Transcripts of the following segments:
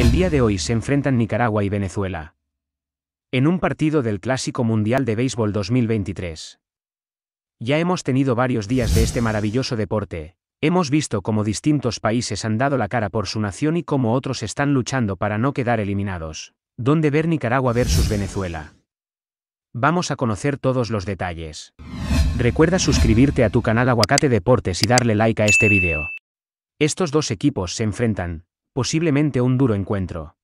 El día de hoy se enfrentan Nicaragua y Venezuela. En un partido del Clásico Mundial de Béisbol 2023. Ya hemos tenido varios días de este maravilloso deporte, hemos visto cómo distintos países han dado la cara por su nación y cómo otros están luchando para no quedar eliminados. ¿Dónde ver Nicaragua versus Venezuela? Vamos a conocer todos los detalles. Recuerda suscribirte a tu canal Aguacate Deportes y darle like a este video. Estos dos equipos se enfrentan, posiblemente un duro encuentro.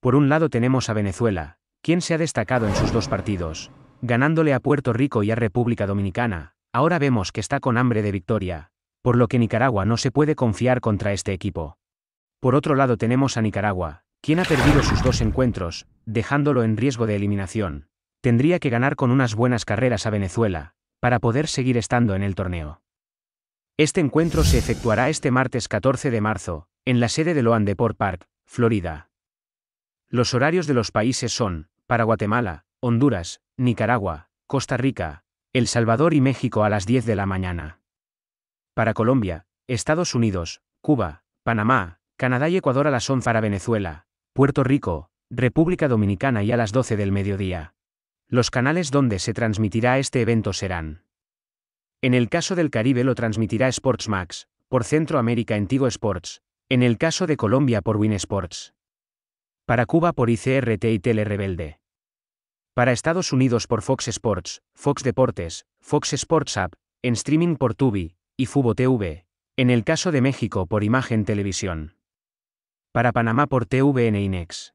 Por un lado tenemos a Venezuela, quien se ha destacado en sus dos partidos, ganándole a Puerto Rico y a República Dominicana, ahora vemos que está con hambre de victoria, por lo que Nicaragua no se puede confiar contra este equipo. Por otro lado tenemos a Nicaragua, quien ha perdido sus dos encuentros, dejándolo en riesgo de eliminación. Tendría que ganar con unas buenas carreras a Venezuela, para poder seguir estando en el torneo. Este encuentro se efectuará este martes 14 de marzo, en la sede de Loan Deport Park, Florida. Los horarios de los países son, para Guatemala, Honduras, Nicaragua, Costa Rica, El Salvador y México a las 10 de la mañana. Para Colombia, Estados Unidos, Cuba, Panamá, Canadá y Ecuador a las 11 para Venezuela, Puerto Rico, República Dominicana y a las 12 del mediodía. Los canales donde se transmitirá este evento serán. En el caso del Caribe lo transmitirá Sportsmax, por Centroamérica en Tigo Sports, en el caso de Colombia por Winsports. Para Cuba por ICRT y Tele Rebelde. Para Estados Unidos por Fox Sports, Fox Deportes, Fox Sports App, en streaming por Tubi y Fubo TV. En el caso de México por Imagen Televisión. Para Panamá por TVN Inex.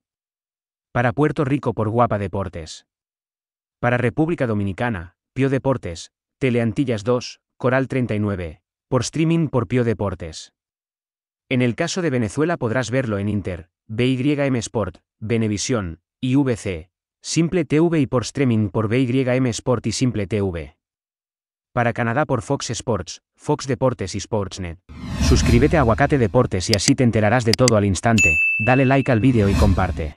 Para Puerto Rico por Guapa Deportes. Para República Dominicana, Pio Deportes, Teleantillas 2, Coral 39, por streaming por Pio Deportes. En el caso de Venezuela podrás verlo en Inter, BYM Sport, Venevisión, IVC, Simple TV y por streaming por BYM Sport y Simple TV. Para Canadá por Fox Sports, Fox Deportes y Sportsnet. Suscríbete a Aguacate Deportes y así te enterarás de todo al instante. Dale like al vídeo y comparte.